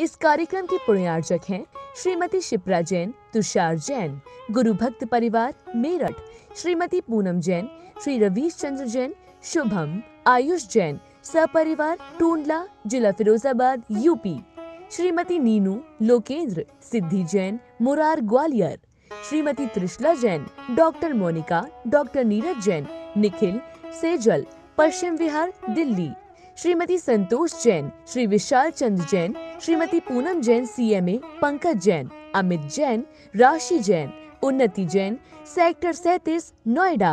इस कार्यक्रम पुण्य पुण्यार्जक हैं श्रीमती शिप्रा जैन तुषार जैन गुरु भक्त परिवार मेरठ श्रीमती पूनम जैन श्री रवीश चंद्र जैन शुभम आयुष जैन सपरिवार टूंडला जिला Firozabad UP Shrimati Neenu Lokendra Siddhi Jain Murar Gwalior Shrimati Trishala Jain doctor Monika doctor Neeraj Jain Nikhil Sejal Paschim Vihar Delhi Shrimati Santosh Jain Shri Vishal Chand Jain Shrimati Poonam Jain CMA Pankaj Jain Amit Jain Rashi Jain Unnati Jain sector सैतीस नोएडा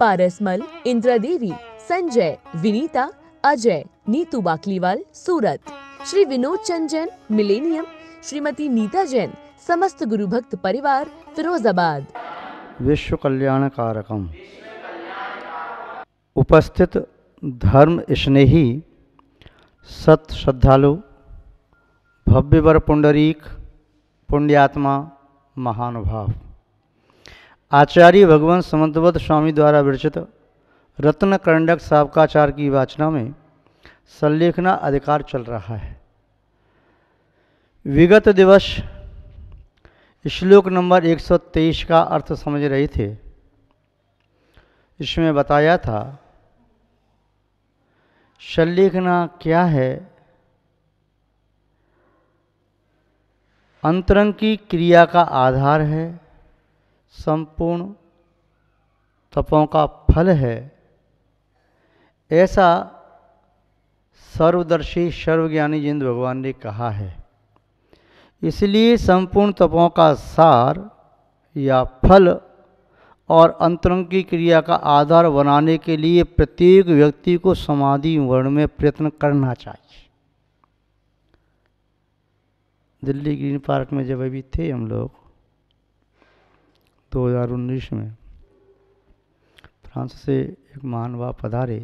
पारस मल इंद्रा देवी संजय विनीता अजय नीतू बाकलीवाल सूरत श्री विनोद चंद जैन मिलेनियम श्रीमती नीता जैन समस्त गुरु भक्त परिवार फिरोजाबाद विश्व कल्याण कारकम उपस्थित धर्म स्नेही सत श्रद्धालु भव्यवर पुंडरीक पुण्यात्मा महानुभाव आचार्य भगवान समन्तवत स्वामी द्वारा विरचित रत्न करंडक सावकाचार की वाचना में संलेखना अधिकार चल रहा है विगत दिवस श्लोक नंबर 123 का अर्थ समझ रहे थे इसमें बताया था संलिखना क्या है अंतरंग की क्रिया का आधार है संपूर्ण तपों का फल है ऐसा सर्वदर्शी सर्वज्ञानी जिंद भगवान ने कहा है इसलिए संपूर्ण तपों का सार या फल और अंतरंग की क्रिया का आधार बनाने के लिए प्रत्येक व्यक्ति को समाधि वर्ण में प्रयत्न करना चाहिए दिल्ली ग्रीन पार्क में जब अभी थे हम लोग 2019 में फ्रांस से एक महानवा पधारे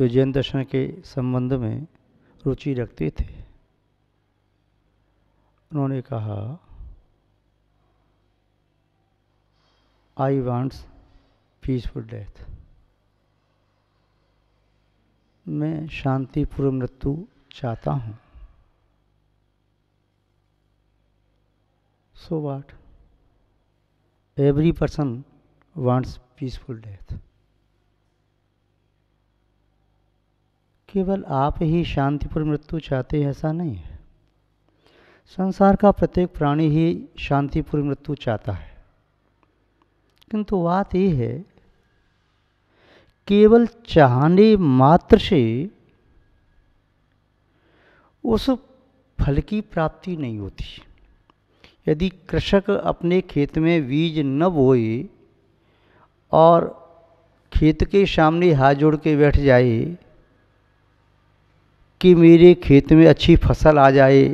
जो जैन दर्शन के संबंध में रुचि रखते थे उन्होंने कहा आई वांट्स पीसफुल डेथ मैं शांतिपूर्ण मृत्यु चाहता हूँ so what every person wants peaceful death केवल आप ही शांतिपूर्ण मृत्यु चाहते हैं ऐसा नहीं है संसार का प्रत्येक प्राणी ही शांतिपूर्ण मृत्यु चाहता है किंतु बात यह है केवल चाहने मात्र से उस फल की प्राप्ति नहीं होती यदि कृषक अपने खेत में बीज न बोए और खेत के सामने हाथ जोड़ के बैठ जाए कि मेरे खेत में अच्छी फसल आ जाए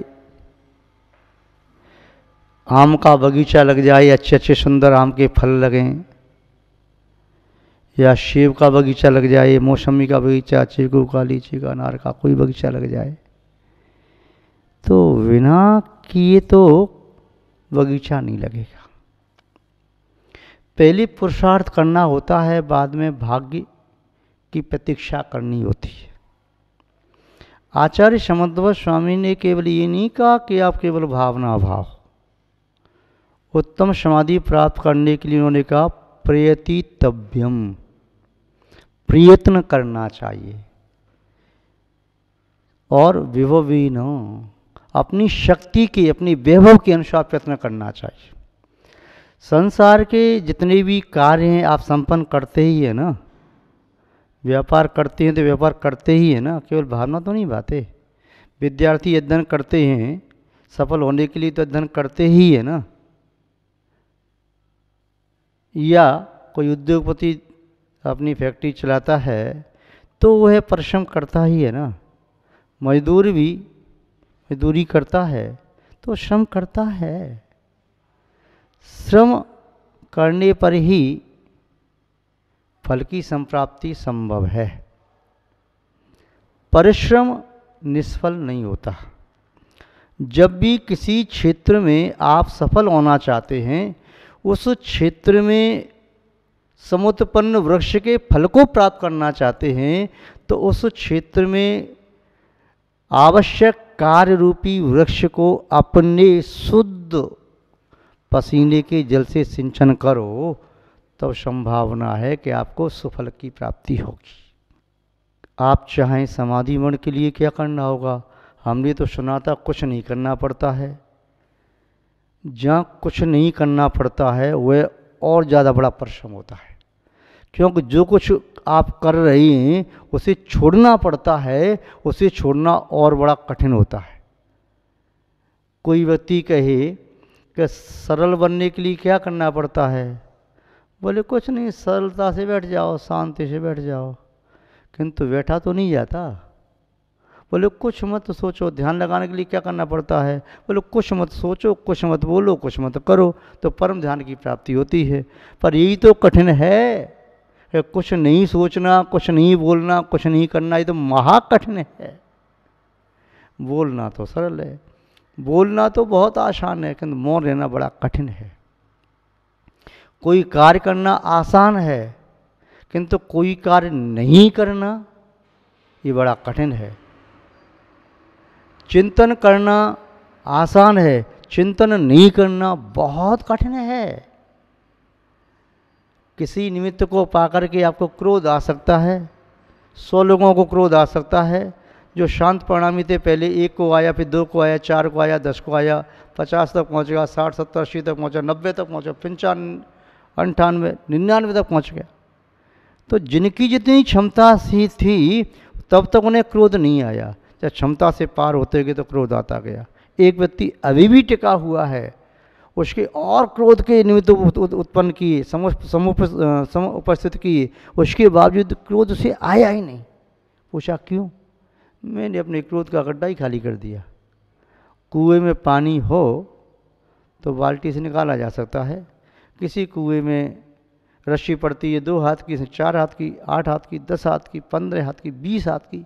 आम का बगीचा लग जाए अच्छे अच्छे सुंदर आम के फल लगें या शिव का बगीचा लग जाए मौसमी का बगीचा चीकू का लीची का अनार का कोई बगीचा लग जाए तो बिना किए तो बगीचा नहीं लगेगा पहले पुरुषार्थ करना होता है बाद में भाग्य की प्रतीक्षा करनी होती है आचार्य समद्व स्वामी ने केवल ये नहीं कहा कि आप केवल भावना भाव उत्तम समाधि प्राप्त करने के लिए उन्होंने कहा प्रयतितव्यम प्रयत्न करना चाहिए और विभवीन अपनी शक्ति के अपनी वैभव के अनुसार प्रयत्न करना चाहिए संसार के जितने भी कार्य हैं आप संपन्न करते ही है ना व्यापार करते हैं तो व्यापार करते ही है ना केवल भावना तो नहीं बातें विद्यार्थी अध्ययन करते हैं सफल होने के लिए तो अध्ययन करते ही है ना या कोई उद्योगपति अपनी फैक्ट्री चलाता है तो वह परिश्रम करता ही है ना मजदूर भी मजदूरी करता है तो श्रम करता है श्रम करने पर ही फल की संप्राप्ति संभव है परिश्रम निष्फल नहीं होता जब भी किसी क्षेत्र में आप सफल होना चाहते हैं उस क्षेत्र में समुत्पन्न वृक्ष के फल को प्राप्त करना चाहते हैं तो उस क्षेत्र में आवश्यक कार्य रूपी वृक्ष को अपने शुद्ध पसीने के जल से सिंचन करो तब तो संभावना है कि आपको सुफल की प्राप्ति होगी आप चाहें समाधि मन के लिए क्या करना होगा हमने तो सुना था कुछ नहीं करना पड़ता है जहाँ कुछ नहीं करना पड़ता है वह और ज़्यादा बड़ा परिश्रम होता है क्योंकि जो कुछ आप कर रही हैं उसे छोड़ना पड़ता है उसे छोड़ना और बड़ा कठिन होता है कोई व्यक्ति कहे कि सरल बनने के लिए क्या करना पड़ता है बोले कुछ नहीं सरलता से बैठ जाओ शांति से बैठ जाओ किंतु बैठा तो नहीं जाता बोले कुछ मत सोचो ध्यान लगाने के लिए क्या करना पड़ता है बोले कुछ मत सोचो कुछ मत बोलो कुछ मत करो तो परम ध्यान की प्राप्ति होती है पर यही तो कठिन है कुछ नहीं सोचना कुछ नहीं बोलना कुछ नहीं करना ये तो महा कठिन है बोलना तो सरल है बोलना तो बहुत आसान है किंतु मौन रहना बड़ा कठिन है कोई कार्य करना आसान है किंतु कोई कार्य नहीं करना ये बड़ा कठिन है चिंतन करना आसान है चिंतन नहीं करना बहुत कठिन है किसी निमित्त को पा करके आपको क्रोध आ सकता है सौ लोगों को क्रोध आ सकता है जो शांत परिणामी थे पहले एक को आया फिर दो को आया चार को आया दस को आया पचास तक पहुँच गया साठ सत्तर अस्सी तक पहुँचा नब्बे तक पहुँचा पंचानवे अंठानवे निन्यानवे तक पहुँच गया तो जिनकी जितनी क्षमता सी थी तब तक उन्हें क्रोध नहीं आया या क्षमता से पार होते गए तो क्रोध आता गया एक व्यक्ति अभी भी टिका हुआ है उसके और क्रोध के निमित्त उत्पन्न किए सम उपस्थित किए उसके बावजूद क्रोध उसे आया ही नहीं पूछा क्यों मैंने अपने क्रोध का गड्ढा ही खाली कर दिया कुएं में पानी हो तो बाल्टी से निकाला जा सकता है किसी कुएं में रस्सी पड़ती है दो हाथ की चार हाथ की आठ हाथ की दस हाथ की पंद्रह हाथ की बीस हाथ की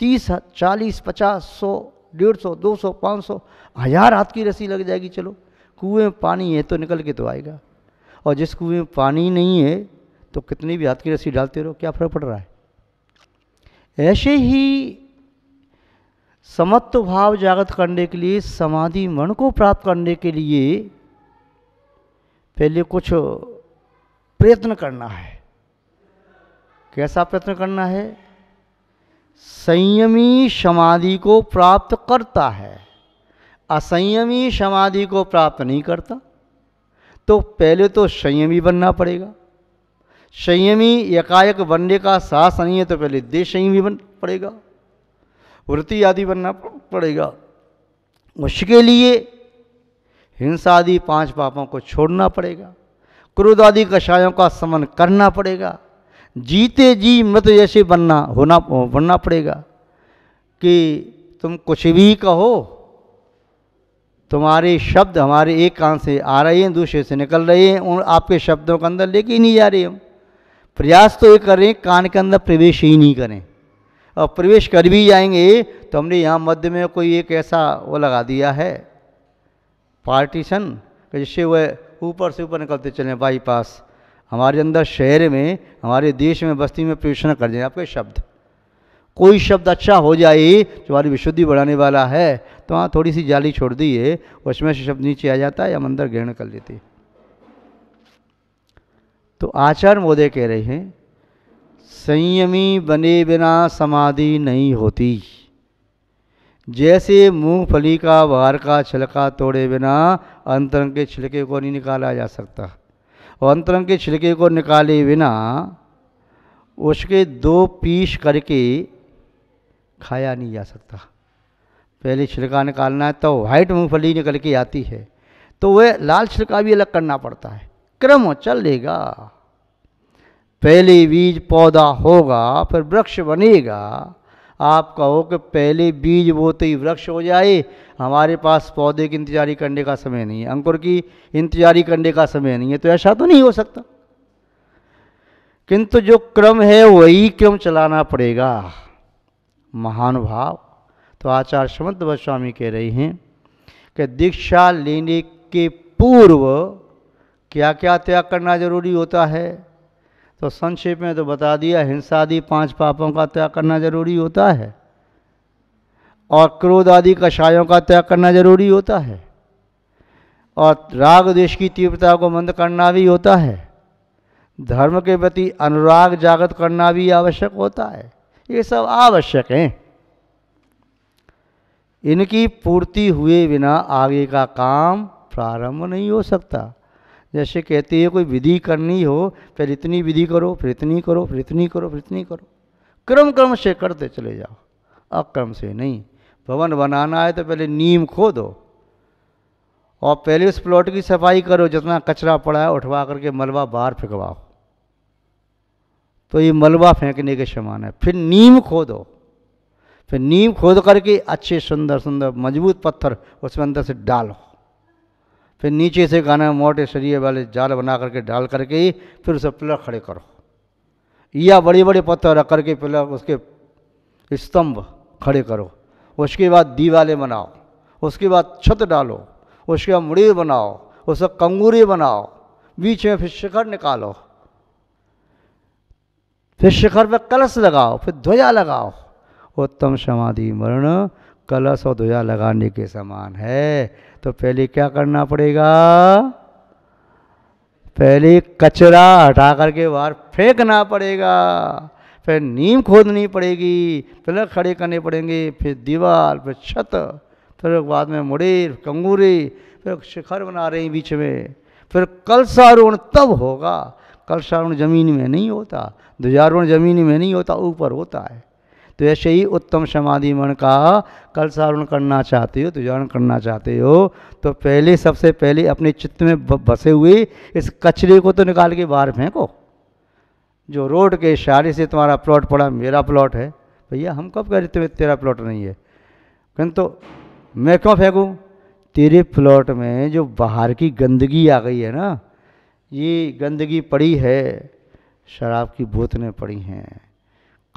तीस चालीस पचास सौ डेढ़ सौ दो सौ पाँच सौ हज़ार हाथ की रस्सी लग जाएगी चलो कुएँ में पानी है तो निकल के तो आएगा और जिस कुएँ में पानी नहीं है तो कितनी भी हाथ की रस्सी डालते रहो क्या फर्क पड़ रहा है ऐसे ही समत्व भाव जागृत करने के लिए समाधि मन को प्राप्त करने के लिए पहले कुछ प्रयत्न करना है कैसा प्रयत्न करना है संयमी समाधि को प्राप्त करता है असंयमी समाधि को प्राप्त नहीं करता तो पहले तो संयमी बनना पड़ेगा संयमी एकाएक बनने का साहस नहीं है तो पहले देश संयमी बन पड़ेगा वृत्ति आदि बनना पड़ेगा उसके लिए हिंसा आदि पांच पापों को छोड़ना पड़ेगा क्रोध आदि कषायों का समन करना पड़ेगा जीते जी मत जैसे बनना होना बनना पड़ेगा कि तुम कुछ भी कहो तुम्हारे शब्द हमारे एक कान से आ रहे हैं दूसरे से निकल रहे हैं उन आपके शब्दों के अंदर लेके ही नहीं जा रहे हम प्रयास तो ये कर रहे हैं कान के अंदर प्रवेश ही नहीं करें और प्रवेश कर भी जाएंगे तो हमने यहाँ मध्य में कोई एक ऐसा वो लगा दिया है पार्टीशन जिससे वह ऊपर से ऊपर निकलते चले बाईपास हमारे अंदर शहर में हमारे देश में बस्ती में प्रवेशन कर दें आपके शब्द कोई शब्द अच्छा हो जाए जो हमारी विशुद्धि बढ़ाने वाला है तो वहाँ थोड़ी सी जाली छोड़ दी है उसमें से शब्द नीचे आ जाता है या मंदिर ग्रहण कर लेते तो आचार्य मोदे कह रहे हैं संयमी बने बिना समाधि नहीं होती जैसे मूंगफली का बाहर का छिलका तोड़े बिना अंतरंग के छिलके को नहीं निकाला जा सकता अंतरंग के छिलके को निकाले बिना उसके दो पीस करके खाया नहीं जा सकता पहले छिलका निकालना है तो वाइट मूंगफली निकल के आती है तो वह लाल छिलका भी अलग करना पड़ता है क्रम चल लेगा पहले बीज पौधा होगा फिर वृक्ष बनेगा आप कहो कि पहले बीज बोते ही वृक्ष हो जाए हमारे पास पौधे की इंतजारी करने का समय नहीं है अंकुर की इंतजारी करने का समय नहीं है तो ऐसा तो नहीं हो सकता किंतु जो क्रम है वही क्रम चलाना पड़ेगा महानुभाव तो आचार्य समंत गोस्वामी कह रहे हैं कि दीक्षा लेने के पूर्व क्या क्या त्याग करना जरूरी होता है तो संक्षेप में तो बता दिया हिंसा आदि पांच पापों का त्याग करना जरूरी होता है और क्रोध आदि कषायों का त्याग करना जरूरी होता है और राग देश की तीव्रता को मंद करना भी होता है धर्म के प्रति अनुराग जागृत करना भी आवश्यक होता है ये सब आवश्यक हैं इनकी पूर्ति हुए बिना आगे का काम प्रारंभ नहीं हो सकता जैसे कहते हैं कोई विधि करनी हो फिर इतनी विधि करो फिर इतनी करो फिर इतनी करो फिर इतनी करो क्रम क्रम से करते चले जाओ अक्रम से नहीं भवन बनाना है तो पहले नीम खोदो और पहले उस प्लॉट की सफाई करो जितना कचरा पड़ा है उठवा करके मलबा बाहर फेंकवाओ तो ये मलबा फेंकने के समान है फिर नीम खोदो फिर नीम खोद करके अच्छे सुंदर सुंदर मजबूत पत्थर उसमें अंदर से डालो फिर नीचे से गाना मोटे शरीर वाले जाल बना करके डाल करके ही फिर उसे पिलर खड़े करो या बड़े बड़े पत्थर रख करके पिलर उसके स्तंभ खड़े करो उसके बाद दीवाले बनाओ उसके बाद छत डालो उसके बाद मुड़ी बनाओ उसे कंगूरी बनाओ बीच में फिर शिखर निकालो फिर शिखर पर कलश लगाओ फिर ध्वजा लगाओ उत्तम समाधि मरण कलश और ध्वजा लगाने के समान है तो पहले क्या करना पड़ेगा पहले कचरा हटा करके बाहर फेंकना पड़ेगा फिर नीम खोदनी पड़ेगी पहले खड़े करने पड़ेंगे फिर दीवार फिर छत फिर बाद में मुड़ेर कंगूरे फिर शिखर बना रहे हैं बीच में फिर कलशारोहण तब होगा कलशारोहण जमीन में नहीं होता ध्वजारोहण जमीन में नहीं होता ऊपर होता है तो ऐसे ही उत्तम समाधि मन का कल सारण करना चाहते हो तुझारण करना चाहते हो तो पहले सबसे पहले अपने चित्त में बसे हुए इस कचरे को तो निकाल के बाहर फेंको जो रोड के इशारे से तुम्हारा प्लॉट पड़ा मेरा प्लॉट है भैया हम कब कह रहे तुम्हें तेरा प्लॉट नहीं है किंतु तो, मैं क्यों फेंकूँ तेरे प्लॉट में जो बाहर की गंदगी आ गई है ना ये गंदगी पड़ी है शराब की बोतलें पड़ी हैं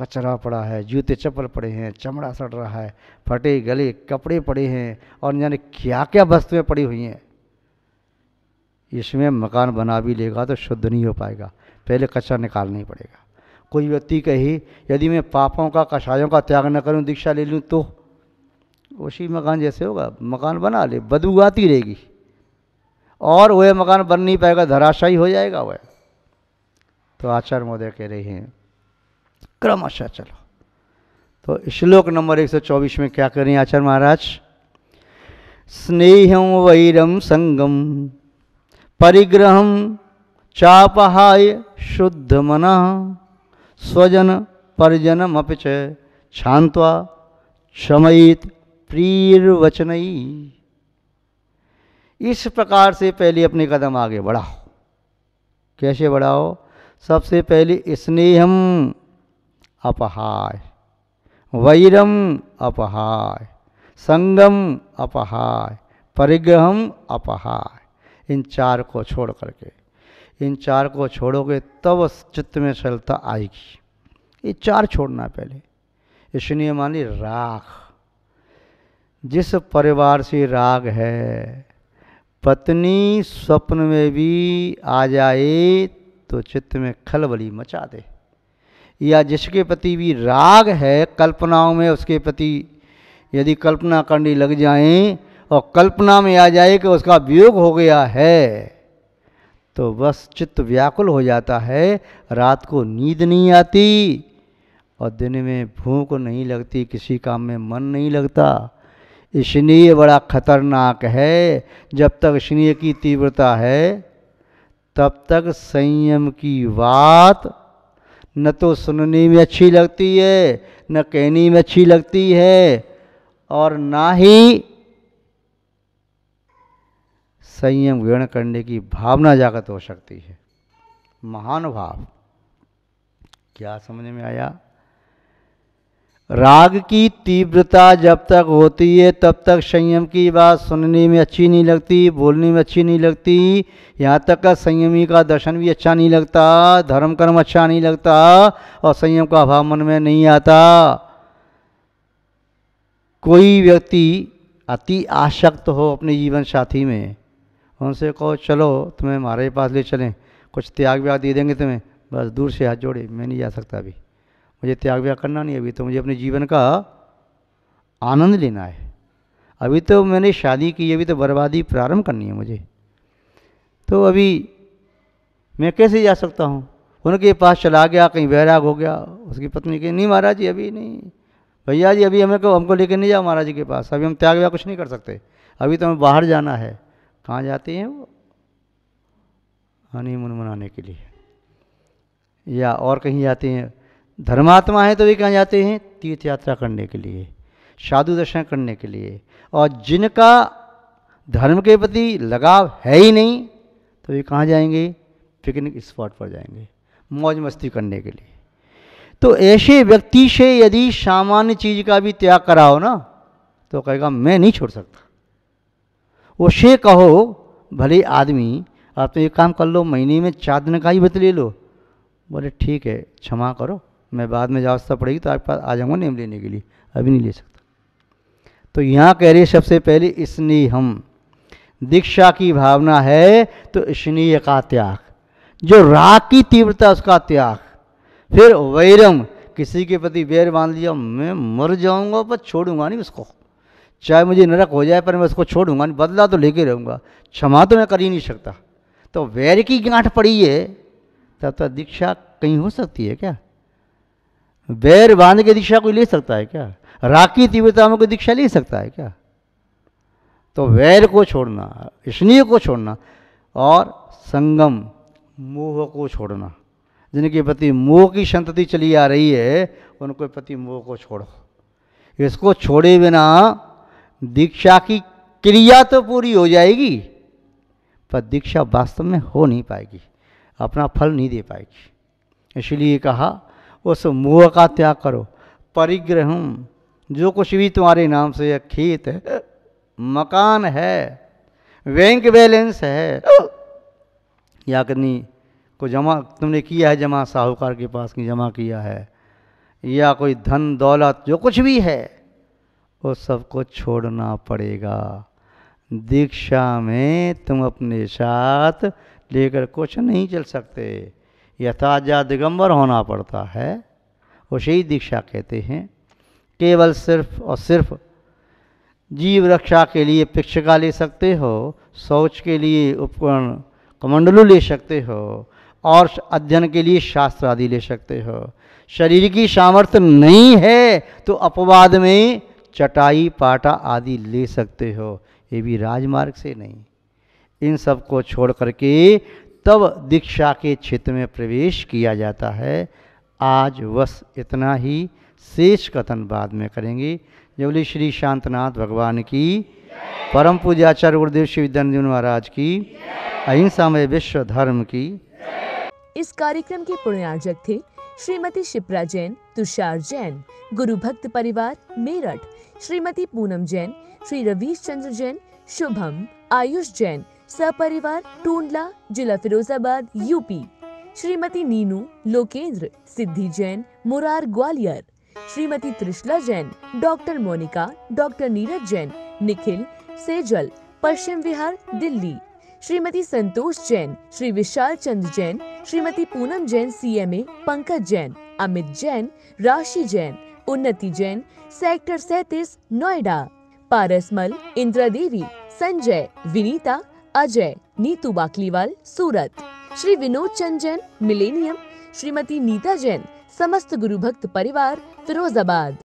कचरा पड़ा है जूते चप्पल पड़े हैं चमड़ा सड़ रहा है फटे गले कपड़े पड़े हैं और यानी क्या क्या वस्तुएं पड़ी हुई हैं इसमें मकान बना भी लेगा तो शुद्ध नहीं हो पाएगा पहले कचरा निकालना ही पड़ेगा कोई व्यक्ति कही यदि मैं पापों का कषायों का त्याग न करूं दीक्षा ले लूं तो उसी मकान जैसे होगा मकान बना ले बदबू रहेगी और वह मकान बन नहीं पाएगा धराशाई हो जाएगा वह तो आचार्य महोदय कह रहे हैं क्रमश चलो तो श्लोक नंबर 124 में क्या करें आचार्य महाराज स्नेह वैरम संगम परिग्रहम चापहाय शुद्ध मन स्वजन परिजन अपिच छांत्वा प्रीर वचनई इस प्रकार से पहले अपने कदम आगे बढ़ाओ कैसे बढ़ाओ सबसे पहले स्नेहम अपहाय वैरम अपहाय संगम अपहाय परिग्रहम अपहाय इन चार को छोड़ करके इन चार को छोड़ोगे तब चित्त में सरलता आएगी ये चार छोड़ना पहले इसलिए मानी राग जिस परिवार से राग है पत्नी स्वप्न में भी आ जाए तो चित्त में खलबली मचा दे या जिसके प्रति भी राग है कल्पनाओं में उसके प्रति यदि कल्पना करने लग जाएं और कल्पना में आ जाए कि उसका वियोग हो गया है तो बस चित्त व्याकुल हो जाता है रात को नींद नहीं आती और दिन में भूख नहीं लगती किसी काम में मन नहीं लगता इसलिए बड़ा खतरनाक है जब तक स्नेह की तीव्रता है तब तक संयम की बात न तो सुनने में अच्छी लगती है न कहने में अच्छी लगती है और ना ही संयम ग्रहण करने की भावना जागत हो सकती है महानुभाव क्या समझ में आया राग की तीव्रता जब तक होती है तब तक संयम की बात सुनने में अच्छी नहीं लगती बोलने में अच्छी नहीं लगती यहाँ तक का संयमी का दर्शन भी अच्छा नहीं लगता धर्म कर्म अच्छा नहीं लगता और संयम का अभाव मन में नहीं आता कोई व्यक्ति अति आसक्त हो अपने जीवन साथी में उनसे कहो चलो तुम्हें हमारे पास ले चलें कुछ त्याग व्याग दे देंगे तुम्हें बस दूर से हाथ जोड़े मैं नहीं जा सकता अभी मुझे त्याग व्याग करना नहीं अभी तो मुझे अपने जीवन का आनंद लेना है अभी तो मैंने शादी की अभी तो बर्बादी प्रारंभ करनी है मुझे तो अभी मैं कैसे जा सकता हूँ उनके पास चला गया कहीं वैराग हो गया उसकी पत्नी कही नहीं महाराज जी अभी नहीं भैया जी अभी हमें को हमको लेकर नहीं जाओ महाराज जी के पास अभी हम त्याग व्याग कुछ नहीं कर सकते अभी तो हमें बाहर जाना है कहाँ जाते हैं वो हनी मुनमुनाने के लिए या और कहीं जाते हैं धर्मात्मा है तो वे कहाँ जाते हैं तीर्थ यात्रा करने के लिए साधु दर्शन करने के लिए और जिनका धर्म के प्रति लगाव है ही नहीं तो वे कहाँ जाएंगे पिकनिक स्पॉट पर जाएंगे मौज मस्ती करने के लिए तो ऐसे व्यक्ति से यदि सामान्य चीज़ का भी त्याग कराओ ना तो कहेगा मैं नहीं छोड़ सकता उसे कहो भले आदमी आप तो ये काम कर लो महीने में चार दिन का ही बत ले लो बोले ठीक है क्षमा करो मैं बाद में जावस्था पड़ेगी तो आपके पास आ जाऊँगा नेम लेने के लिए अभी नहीं ले सकता तो यहाँ कह रही सबसे पहले स्नेह हम दीक्षा की भावना है तो स्नेह का त्याग जो राग की तीव्रता उसका त्याग फिर वैरम किसी के प्रति बैर बांध लिया मैं मर जाऊंगा पर छोड़ूंगा नहीं उसको चाहे मुझे नरक हो जाए पर मैं उसको छोड़ूंगा नहीं बदला तो लेके रहूँगा क्षमा तो मैं कर ही नहीं सकता तो वैर की गांठ पड़ी है तब तो दीक्षा कहीं हो सकती है क्या बैर बांध के दीक्षा कोई ले सकता है क्या राखी तीव्रता में कोई दीक्षा ले सकता है क्या तो वैर को छोड़ना स्नेह को छोड़ना और संगम मोह को छोड़ना जिनके प्रति मोह की संतति चली आ रही है उनके प्रति मोह को छोड़ो इसको छोड़े बिना दीक्षा की क्रिया तो पूरी हो जाएगी पर दीक्षा वास्तव में हो नहीं पाएगी अपना फल नहीं दे पाएगी इसलिए कहा उस मोह का त्याग करो परिग्रह जो कुछ भी तुम्हारे नाम से खेत है मकान है बैंक बैलेंस है या कहीं को जमा तुमने किया है जमा साहूकार के पास की जमा किया है या कोई धन दौलत जो कुछ भी है वो सबको छोड़ना पड़ेगा दीक्षा में तुम अपने साथ लेकर कुछ नहीं चल सकते यथाजा दिगंबर होना पड़ता है उसे दीक्षा कहते हैं केवल सिर्फ और सिर्फ जीव रक्षा के लिए पिक्षिका ले सकते हो शौच के लिए उपकरण कमंडलू ले सकते हो और अध्ययन के लिए शास्त्र आदि ले सकते हो शरीर की सामर्थ्य नहीं है तो अपवाद में चटाई पाटा आदि ले सकते हो ये भी राजमार्ग से नहीं इन सब को छोड़ करके तब दीक्षा के क्षेत्र में प्रवेश किया जाता है आज बस इतना ही शेष कथन बाद में करेंगे जबली श्री शांतनाथ भगवान की परम पूज्य आचार्य गुरुदेव श्री विद्यान महाराज की अहिंसा में विश्व धर्म की इस कार्यक्रम के पुण्यार्जक थे श्रीमती शिप्रा जैन तुषार जैन गुरु भक्त परिवार मेरठ श्रीमती पूनम जैन श्री रवीश चंद्र जैन शुभम आयुष जैन सपरिवार टूंडला जिला Firozabad UP Shrimati Neenu Lokendra Siddhi Jain Murar Gwalior Shrimati Trishala Jain doctor Monika doctor Neeraj Jain Nikhil Sejal Paschim Vihar Delhi Shrimati Santosh Jain Shri Vishal Chand Jain Shrimati Poonam Jain CMA Pankaj Jain Amit Jain Rashi Jain Unnati Jain sector सैतीस नोएडा पारसमल इंद्रा देवी संजय विनीता अजय नीतू बाकलीवाल सूरत श्री विनोद चंद जैन मिलेनियम श्रीमती नीता जैन समस्त गुरु भक्त परिवार फिरोजाबाद